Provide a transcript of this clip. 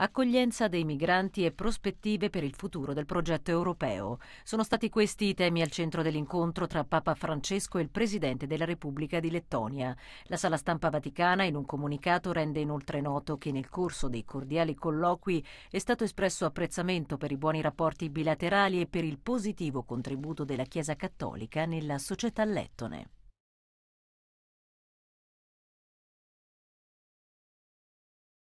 accoglienza dei migranti e prospettive per il futuro del progetto europeo. Sono stati questi i temi al centro dell'incontro tra Papa Francesco e il Presidente della Repubblica di Lettonia. La sala stampa vaticana in un comunicato rende inoltre noto che nel corso dei cordiali colloqui è stato espresso apprezzamento per i buoni rapporti bilaterali e per il positivo contributo della Chiesa Cattolica nella società lettone.